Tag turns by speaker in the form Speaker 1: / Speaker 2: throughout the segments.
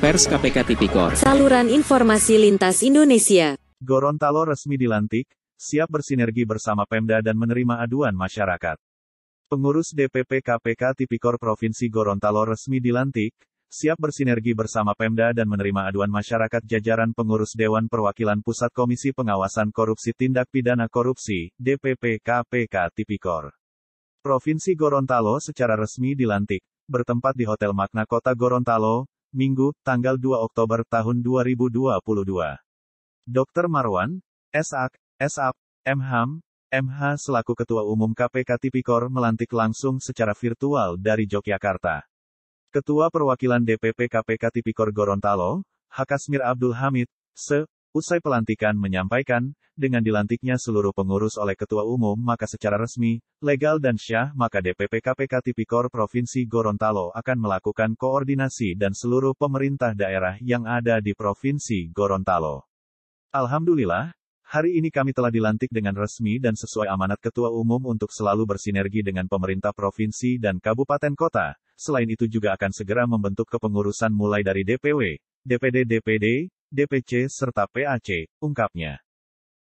Speaker 1: Pers KPK Tipikor. Saluran informasi lintas Indonesia. Gorontalo resmi dilantik, siap bersinergi bersama Pemda dan menerima aduan masyarakat. Pengurus DPP KPK Tipikor Provinsi Gorontalo resmi dilantik, siap bersinergi bersama Pemda dan menerima aduan masyarakat jajaran pengurus Dewan Perwakilan Pusat Komisi Pengawasan Korupsi Tindak Pidana Korupsi, DPP KPK Tipikor. Provinsi Gorontalo secara resmi dilantik, bertempat di Hotel Makna Kota Gorontalo, Minggu, tanggal 2 Oktober tahun 2022. Dr. Marwan, SAK, SAP, MHAM, MH selaku Ketua Umum KPK Tipikor melantik langsung secara virtual dari Yogyakarta. Ketua Perwakilan DPP KPK Tipikor Gorontalo, Hakasmir Abdul Hamid, se, usai pelantikan menyampaikan, dengan dilantiknya seluruh pengurus oleh Ketua Umum maka secara resmi, legal dan syah maka DPP KPK Tipikor Provinsi Gorontalo akan melakukan koordinasi dan seluruh pemerintah daerah yang ada di Provinsi Gorontalo. Alhamdulillah, Hari ini kami telah dilantik dengan resmi dan sesuai amanat Ketua Umum untuk selalu bersinergi dengan pemerintah provinsi dan kabupaten kota, Selain itu juga akan segera membentuk kepengurusan mulai dari DPW, DPD-DPD, DPC serta PAC, ungkapnya.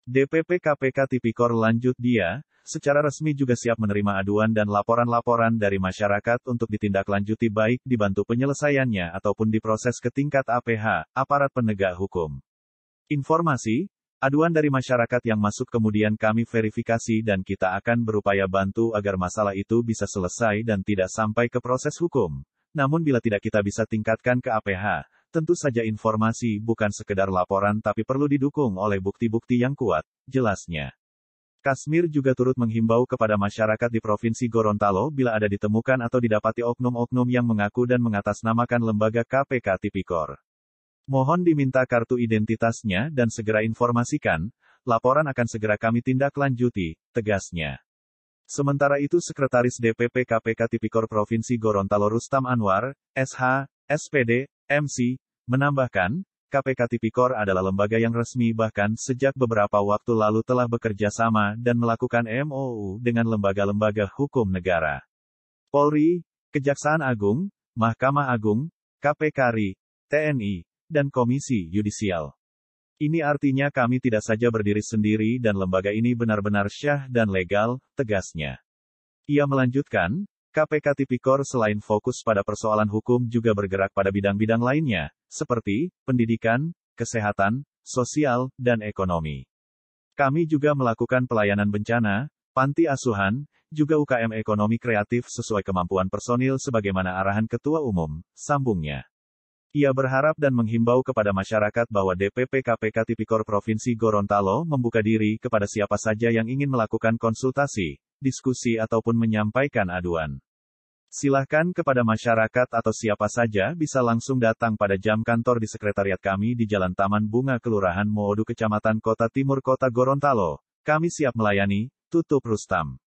Speaker 1: DPP KPK Tipikor lanjut dia, secara resmi juga siap menerima aduan dan laporan-laporan dari masyarakat untuk ditindaklanjuti baik dibantu penyelesaiannya ataupun diproses ke tingkat APH, aparat penegak hukum. Informasi, Aduan dari masyarakat yang masuk kemudian kami verifikasi dan kita akan berupaya bantu agar masalah itu bisa selesai dan tidak sampai ke proses hukum. Namun bila tidak kita bisa tingkatkan ke APH, tentu saja informasi bukan sekedar laporan tapi perlu didukung oleh bukti-bukti yang kuat, jelasnya. Kasmir juga turut menghimbau kepada masyarakat di Provinsi Gorontalo bila ada ditemukan atau didapati oknum-oknum yang mengaku dan mengatasnamakan lembaga KPK Tipikor. Mohon diminta kartu identitasnya dan segera informasikan, laporan akan segera kami tindak lanjuti, tegasnya. Sementara itu Sekretaris DPP KPK Tipikor Provinsi Gorontalo Rustam Anwar, SH, SPD, MC, menambahkan, KPK Tipikor adalah lembaga yang resmi bahkan sejak beberapa waktu lalu telah bekerja sama dan melakukan MOU dengan lembaga-lembaga hukum negara. Polri, Kejaksaan Agung, Mahkamah Agung, KPK RI, TNI, dan Komisi Yudisial. Ini artinya kami tidak saja berdiri sendiri dan lembaga ini benar-benar syah dan legal, tegasnya. Ia melanjutkan, KPK Tipikor selain fokus pada persoalan hukum juga bergerak pada bidang-bidang lainnya, seperti pendidikan, kesehatan, sosial, dan ekonomi. Kami juga melakukan pelayanan bencana, panti asuhan, juga UKM ekonomi kreatif sesuai kemampuan personil sebagaimana arahan ketua umum, sambungnya. Ia berharap dan menghimbau kepada masyarakat bahwa DPP KPK Tipikor Provinsi Gorontalo membuka diri kepada siapa saja yang ingin melakukan konsultasi, diskusi ataupun menyampaikan aduan. Silahkan kepada masyarakat atau siapa saja bisa langsung datang pada jam kantor di sekretariat kami di Jalan Taman Bunga Kelurahan Moodu Kecamatan Kota Timur Kota Gorontalo. Kami siap melayani, tutup Rustam.